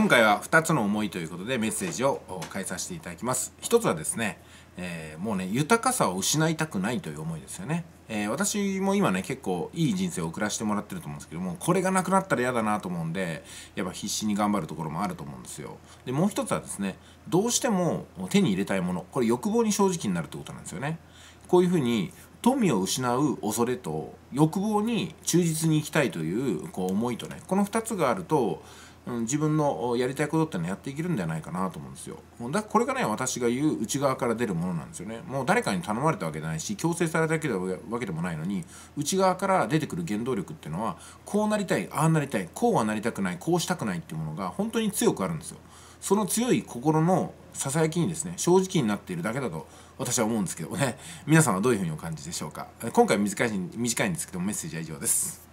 今回は2つの思いということでメッセージを変えさせていただきます1つはですね、えー、もうね豊かさを失いたくないという思いですよね、えー、私も今ね結構いい人生を送らせてもらってると思うんですけどもこれがなくなったら嫌だなと思うんでやっぱ必死に頑張るところもあると思うんですよでもう1つはですねどうしても手に入れたいものこれ欲望に正直になるってことなんですよねこういうふうに富を失う恐れと欲望に忠実に生きたいというこう思いとねこの2つがあるとうん、自分のやりたいことってのはやっていけるんじゃないかなと思うんですよ。だこれがね私が言う内側から出るものなんですよね。もう誰かに頼まれたわけじゃないし強制されたわけでもないのに内側から出てくる原動力っていうのはこうなりたいああなりたいこうはなりたくないこうしたくないっていうものが本当に強くあるんですよ。その強い心のささやきにですね正直になっているだけだと私は思うんですけどね皆さんはどういうふうにお感じでしょうか今回短い短いんですけどメッセージは以上です。